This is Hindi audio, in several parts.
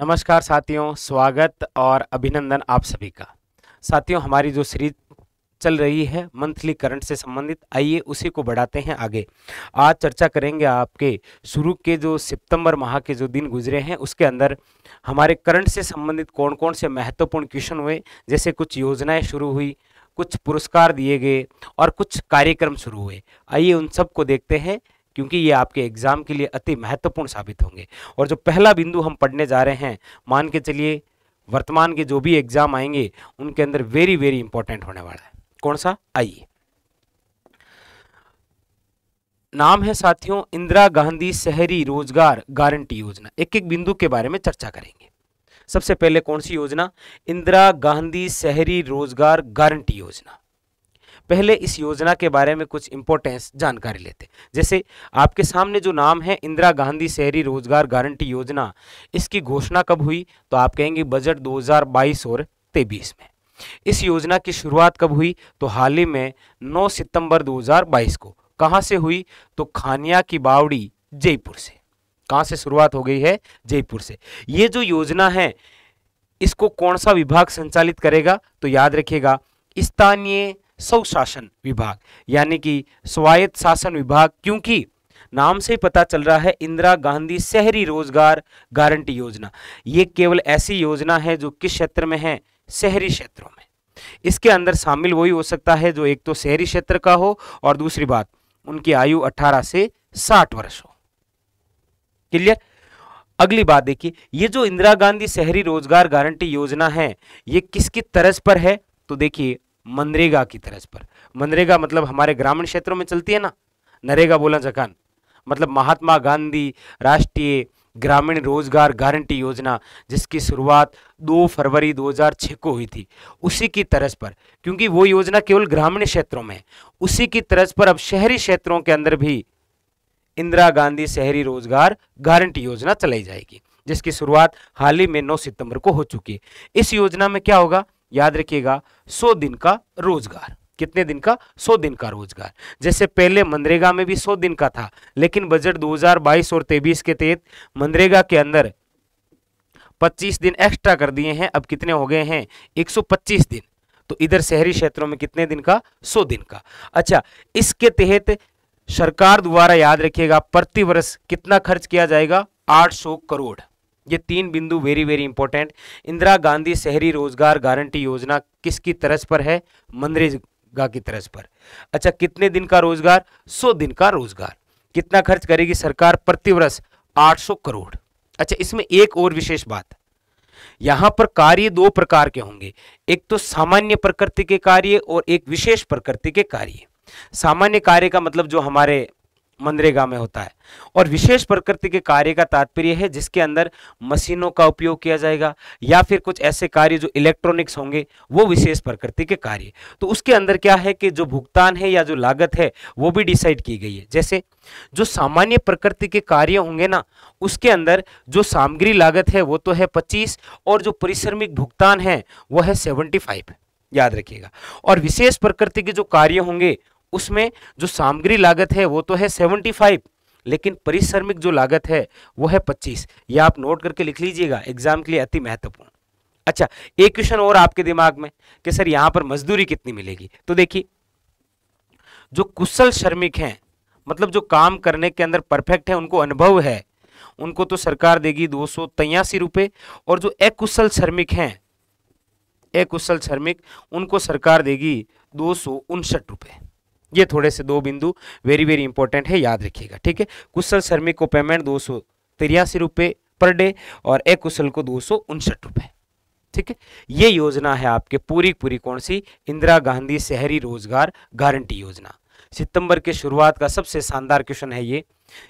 नमस्कार साथियों स्वागत और अभिनंदन आप सभी का साथियों हमारी जो सीरीज चल रही है मंथली करंट से संबंधित आइए उसी को बढ़ाते हैं आगे आज चर्चा करेंगे आपके शुरू के जो सितंबर माह के जो दिन गुजरे हैं उसके अंदर हमारे करंट से संबंधित कौन कौन से महत्वपूर्ण क्वेश्चन हुए जैसे कुछ योजनाएं शुरू हुई कुछ पुरस्कार दिए गए और कुछ कार्यक्रम शुरू हुए आइए उन सबको देखते हैं क्योंकि ये आपके एग्ज़ाम के लिए अति महत्वपूर्ण साबित होंगे और जो पहला बिंदु हम पढ़ने जा रहे हैं मान के चलिए वर्तमान के जो भी एग्ज़ाम आएंगे उनके अंदर वेरी वेरी इंपॉर्टेंट होने वाला है कौन सा आइए नाम है साथियों इंदिरा गांधी शहरी रोजगार गारंटी योजना एक एक बिंदु के बारे में चर्चा करेंगे सबसे पहले कौन सी योजना इंदिरा गांधी शहरी रोजगार गारंटी योजना पहले इस योजना के बारे में कुछ इंपॉर्टेंस जानकारी लेते जैसे आपके सामने जो नाम है इंदिरा गांधी शहरी रोजगार गारंटी योजना इसकी घोषणा कब हुई तो आप कहेंगे बजट 2022 और तेईस में इस योजना की शुरुआत कब हुई तो हाल ही में 9 सितंबर 2022 को कहां से हुई तो खानिया की बावड़ी जयपुर से कहां से शुरुआत हो गई है जयपुर से ये जो योजना है इसको कौन सा विभाग संचालित करेगा तो याद रखिएगा स्थानीय स्वशासन विभाग यानी कि स्वायत्त शासन विभाग क्योंकि नाम से ही पता चल रहा है इंदिरा गांधी शहरी रोजगार गारंटी योजना ये केवल ऐसी योजना है जो किस क्षेत्र में है शहरी क्षेत्रों में इसके अंदर शामिल वही हो सकता है जो एक तो शहरी क्षेत्र का हो और दूसरी बात उनकी आयु 18 से 60 वर्ष हो क्लियर अगली बात देखिए ये जो इंदिरा गांधी शहरी रोजगार गारंटी योजना है ये किसकी तरज पर है तो देखिए मनरेगा की तरज पर मनरेगा मतलब हमारे ग्रामीण क्षेत्रों में चलती है ना नरेगा बोला जकान मतलब महात्मा गांधी राष्ट्रीय ग्रामीण रोजगार गारंटी योजना जिसकी शुरुआत 2 फरवरी 2006 को हुई थी उसी की तरज पर क्योंकि वो योजना केवल ग्रामीण क्षेत्रों में उसी की तरज पर अब शहरी क्षेत्रों के अंदर भी इंदिरा गांधी शहरी रोजगार गारंटी योजना चलाई जाएगी जिसकी शुरुआत हाल ही में 9 सितंबर को हो चुकी है इस योजना में क्या होगा याद रखिएगा सौ दिन का रोजगार कितने दिन का सौ दिन का रोजगार जैसे पहले मनरेगा में भी सौ दिन का था लेकिन बजट 2022 और 23 के तहत मनरेगा के अंदर 25 दिन एक्स्ट्रा कर दिए हैं अब कितने हो गए हैं 125 दिन तो इधर शहरी क्षेत्रों में कितने दिन का सौ दिन का अच्छा इसके तहत सरकार द्वारा याद रखिएगा प्रति वर्ष कितना खर्च किया जाएगा आठ करोड़ ये तीन बिंदु very very important Indira Gandhi Shahari Rozgar guarantee योजना किसकी तरस पर है मनरेगा की तरस पर अच्छा कितने दिन का रोजगार सौ दिन का रोजगार कितना खर्च करेगी सरकार प्रतिवर्ष 800 करोड़ अच्छा इसमें एक और विशेष बात यहां पर कार्य दो प्रकार के होंगे एक तो सामान्य प्रकृति के कार्य और एक विशेष प्रकृति के कार्य सामान्य कार्य का मतलब जो हमारे मनरेगा में होता है और विशेष प्रकृति के कार्य का तात्पर्य है जिसके अंदर मशीनों का उपयोग किया जाएगा या फिर कुछ ऐसे कार्य जो इलेक्ट्रॉनिक्स होंगे वो विशेष प्रकृति के कार्य तो उसके अंदर क्या है कि जो भुगतान है या जो लागत है वो भी डिसाइड की गई है जैसे जो सामान्य प्रकृति के कार्य होंगे ना उसके अंदर जो सामग्री लागत है वो तो है पच्चीस और जो परिश्रमिक भुगतान है वह है सेवेंटी फाइव याद रखिएगा और विशेष प्रकृति के जो कार्य होंगे उसमें जो सामग्री लागत है वो तो है सेवेंटी फाइव लेकिन परिश्रमिक जो लागत है वो है पच्चीस ये आप नोट करके लिख लीजिएगा एग्जाम के लिए अति महत्वपूर्ण अच्छा एक क्वेश्चन और आपके दिमाग में कि सर यहाँ पर मजदूरी कितनी मिलेगी तो देखिए जो कुशल श्रमिक हैं मतलब जो काम करने के अंदर परफेक्ट है उनको अनुभव है उनको तो सरकार देगी दो सौ और जो अकुशल श्रमिक हैं अकुशल श्रमिक उनको सरकार देगी दो सौ उनसठ रुपये ये थोड़े से दो बिंदु वेरी वेरी इंपॉर्टेंट है याद रखिएगा ठीक है कुशल श्रमिक को पेमेंट दो सौ तिरासी रुपये पर डे और कुशल को दो सौ उनसठ रुपये ठीक है ये योजना है आपके पूरी पूरी कौन सी इंदिरा गांधी शहरी रोजगार गारंटी योजना सितंबर के शुरुआत का सबसे शानदार क्वेश्चन है ये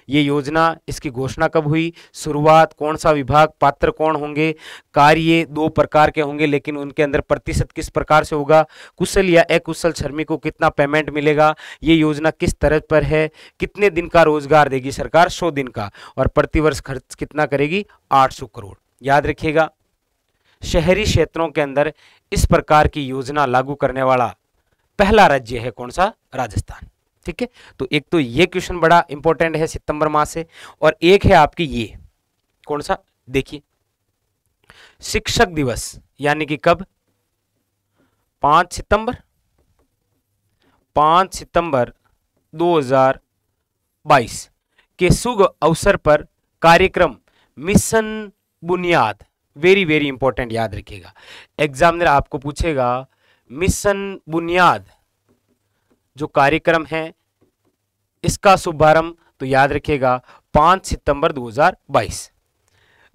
ये योजना इसकी घोषणा कब हुई शुरुआत कौन सा विभाग पात्र कौन होंगे कार्य दो प्रकार के होंगे लेकिन उनके अंदर प्रतिशत किस प्रकार से होगा कुशल या अकुशल श्रमिक को कितना पेमेंट मिलेगा ये योजना किस तरह पर है कितने दिन का रोजगार देगी सरकार सौ दिन का और प्रतिवर्ष खर्च कितना करेगी आठ करोड़ याद रखिएगा शहरी क्षेत्रों के अंदर इस प्रकार की योजना लागू करने वाला पहला राज्य है कौन सा राजस्थान ठीक है तो एक तो ये क्वेश्चन बड़ा इंपॉर्टेंट है सितंबर माह से और एक है आपकी ये कौन सा देखिए शिक्षक दिवस यानी कि कब पांच सितंबर पांच सितंबर 2022 के शुभ अवसर पर कार्यक्रम मिशन बुनियाद वेरी वेरी इंपॉर्टेंट याद रखिएगा एग्जामिनर आपको पूछेगा मिशन बुनियाद जो कार्यक्रम है इसका शुभारंभ तो याद रखिएगा 5 सितंबर 2022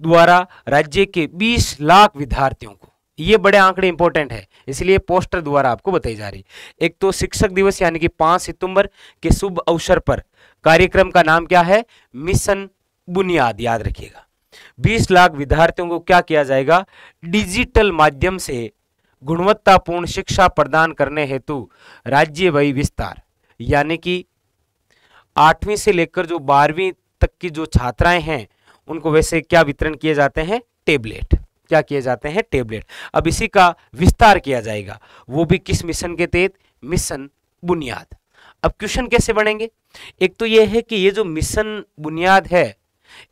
द्वारा राज्य के 20 लाख विद्यार्थियों को ये बड़े आंकड़े इंपॉर्टेंट है इसलिए पोस्टर द्वारा आपको बताई जा रही एक तो शिक्षक दिवस यानी कि 5 सितंबर के शुभ अवसर पर कार्यक्रम का नाम क्या है मिशन बुनियाद याद रखिएगा 20 लाख विद्यार्थियों को क्या किया जाएगा डिजिटल माध्यम से गुणवत्तापूर्ण शिक्षा प्रदान करने हेतु राज्य वही विस्तार यानी कि आठवीं से लेकर जो बारहवीं तक की जो छात्राएं हैं उनको वैसे क्या वितरण किए जाते हैं टेबलेट क्या किए जाते हैं टेबलेट अब इसी का विस्तार किया जाएगा वो भी किस मिशन के तहत मिशन बुनियाद अब क्वेश्चन कैसे बनेंगे एक तो ये है कि ये जो मिशन बुनियाद है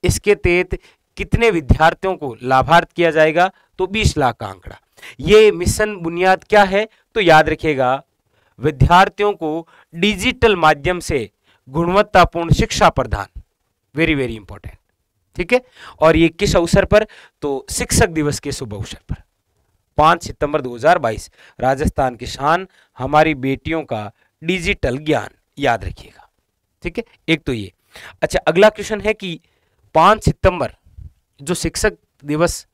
इसके तहत कितने विद्यार्थियों को लाभार्थ किया जाएगा तो 20 लाख का आंकड़ा ये मिशन बुनियाद क्या है तो याद रखिएगा विद्यार्थियों को डिजिटल माध्यम से गुणवत्तापूर्ण शिक्षा प्रदान वेरी वेरी इंपॉर्टेंट ठीक है और ये किस अवसर पर तो शिक्षक दिवस के शुभ अवसर पर पांच सितंबर 2022 राजस्थान की शान हमारी बेटियों का डिजिटल ज्ञान याद रखिएगा ठीक है एक तो ये अच्छा अगला क्वेश्चन है कि पांच सितंबर जो शिक्षक दिवस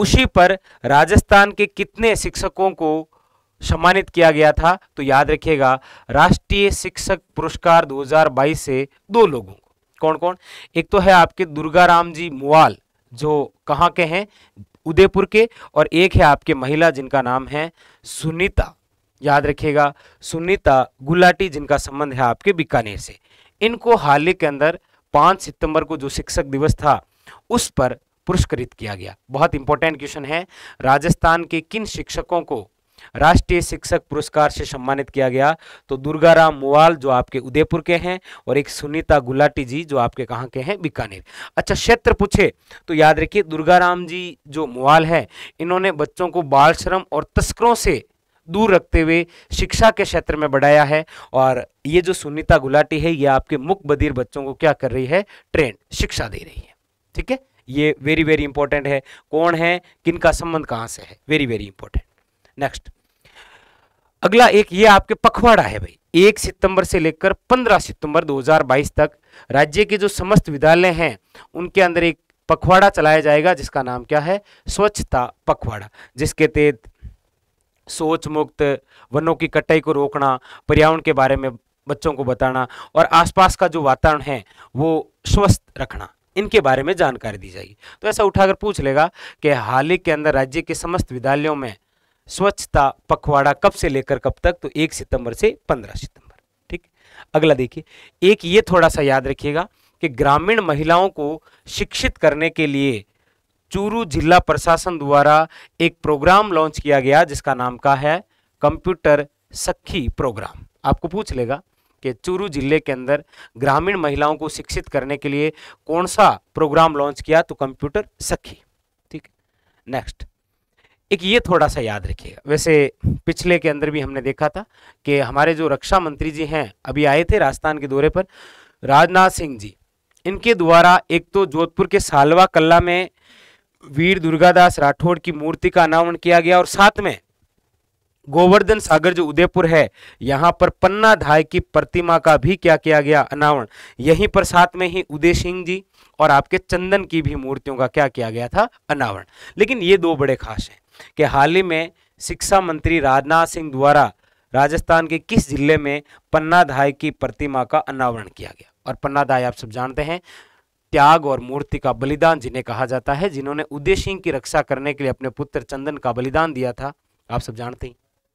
उसी पर राजस्थान के कितने शिक्षकों को सम्मानित किया गया था तो याद रखिएगा राष्ट्रीय शिक्षक पुरस्कार 2022 से दो लोगों को कौन कौन एक तो है आपके दुर्गा राम जी मुआल जो कहाँ के हैं उदयपुर के और एक है आपके महिला जिनका नाम है सुनीता याद रखिएगा सुनीता गुलाटी जिनका संबंध है आपके बीकानेर से इनको हाल ही के अंदर पाँच सितंबर को जो शिक्षक दिवस था उस पर पुरस्कृत किया गया बहुत इंपॉर्टेंट क्वेश्चन है राजस्थान के किन शिक्षकों को राष्ट्रीय शिक्षक पुरस्कार से सम्मानित किया गया तो दुर्गाराम मोवाल जो आपके उदयपुर के हैं और एक सुनीता गुलाटी जी जो आपके कहाँ के हैं बीकानेर अच्छा क्षेत्र पूछे तो याद रखिए दुर्गाराम जी जो मोवाल है इन्होंने बच्चों को बाल श्रम और तस्करों से दूर रखते हुए शिक्षा के क्षेत्र में बढ़ाया है और ये जो सुनीता गुलाटी है ये आपके मुख बधिर बच्चों को क्या कर रही है ट्रेंड शिक्षा दे रही है ठीक है ये वेरी वेरी इंपॉर्टेंट है कौन है किन का संबंध कहाँ से है वेरी वेरी इंपॉर्टेंट नेक्स्ट अगला एक ये आपके पखवाड़ा है भाई एक सितंबर से लेकर पंद्रह सितंबर 2022 तक राज्य के जो समस्त विद्यालय हैं उनके अंदर एक पखवाड़ा चलाया जाएगा जिसका नाम क्या है स्वच्छता पखवाड़ा जिसके तहत सोच मुक्त वनों की कटाई को रोकना पर्यावरण के बारे में बच्चों को बताना और आसपास का जो वातावरण है वो स्वस्थ रखना इनके बारे में जानकारी दी जाएगी तो ऐसा उठाकर पूछ लेगा कि हाल ही के अंदर राज्य के समस्त विद्यालयों में स्वच्छता पखवाड़ा कब से लेकर कब तक तो एक सितंबर से पंद्रह सितंबर ठीक अगला देखिए एक ये थोड़ा सा याद रखिएगा कि ग्रामीण महिलाओं को शिक्षित करने के लिए चूरू जिला प्रशासन द्वारा एक प्रोग्राम लॉन्च किया गया जिसका नाम का है कंप्यूटर सखी प्रोग्राम आपको पूछ लेगा कि चूरू जिले के अंदर ग्रामीण महिलाओं को शिक्षित करने के लिए कौन सा प्रोग्राम लॉन्च किया तो कंप्यूटर सखी ठीक नेक्स्ट एक ये थोड़ा सा याद रखिएगा वैसे पिछले के अंदर भी हमने देखा था कि हमारे जो रक्षा मंत्री जी हैं अभी आए थे राजस्थान के दौरे पर राजनाथ सिंह जी इनके द्वारा एक तो जोधपुर के सालवा कल्ला में वीर दुर्गादास राठौड़ की मूर्ति का अनावरण किया गया और साथ में गोवर्धन सागर जो उदयपुर है यहाँ पर पन्ना धाय की प्रतिमा का भी क्या किया गया अनावरण यहीं पर साथ में ही उदय सिंह जी और आपके चंदन की भी मूर्तियों का क्या किया गया था अनावरण लेकिन ये दो बड़े खास हैं कि हाल ही में शिक्षा मंत्री राजनाथ सिंह द्वारा राजस्थान के किस जिले में पन्ना धाय की प्रतिमा का अनावरण किया गया और पन्ना धाय आप सब जानते हैं त्याग और मूर्ति का बलिदान जिन्हें कहा जाता है जिन्होंने उदय सिंह की रक्षा करने के लिए अपने पुत्र चंदन का बलिदान दिया था आप सब जानते हैं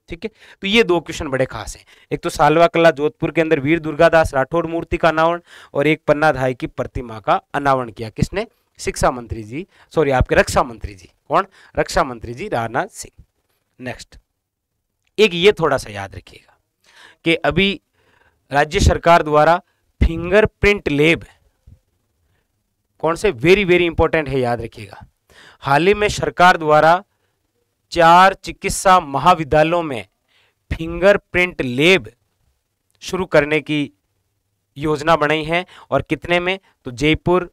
ठीक है तो ये दो क्वेश्चन बड़े खास हैं एक तो सालवा कला जोधपुर के अंदर वीर दुर्गादास राठौड़ मूर्ति का अनावरण और एक पन्ना धाई की प्रतिमा का अनावरण किया किसने शिक्षा मंत्री जी सॉरी आपके रक्षा मंत्री जी कौन रक्षा मंत्री जी राजनाथ सिंह नेक्स्ट एक ये थोड़ा सा याद रखिएगा कि अभी राज्य सरकार द्वारा फिंगरप्रिंट लेब कौन से वेरी वेरी इंपॉर्टेंट है याद रखिएगा हाल ही में सरकार द्वारा चार चिकित्सा महाविद्यालयों में फिंगरप्रिंट लेब शुरू करने की योजना बनाई है और कितने में तो जयपुर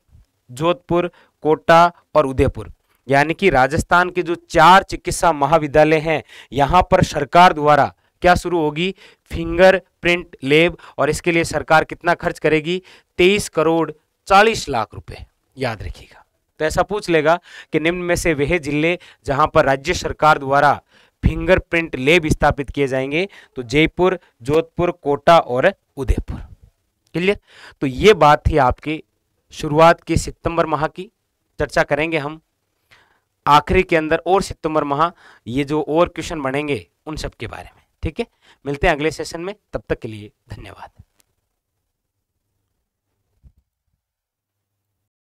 जोधपुर कोटा और उदयपुर यानी कि राजस्थान के जो चार चिकित्सा महाविद्यालय हैं यहाँ पर सरकार द्वारा क्या शुरू होगी फिंगर प्रिंट लेब और इसके लिए सरकार कितना खर्च करेगी तेईस करोड़ चालीस लाख रुपए याद रखिएगा तो ऐसा पूछ लेगा कि निम्न में से वह जिले जहां पर राज्य सरकार द्वारा फिंगरप्रिंट लेब स्थापित किए जाएंगे तो जयपुर जोधपुर कोटा और उदयपुर क्लियर तो ये बात थी आपकी शुरुआत की सितंबर माह की चर्चा करेंगे हम आखिरी के अंदर और सितंबर माह ये जो और क्वेश्चन बनेंगे उन सब के बारे में ठीक है मिलते हैं अगले सेशन में तब तक के लिए धन्यवाद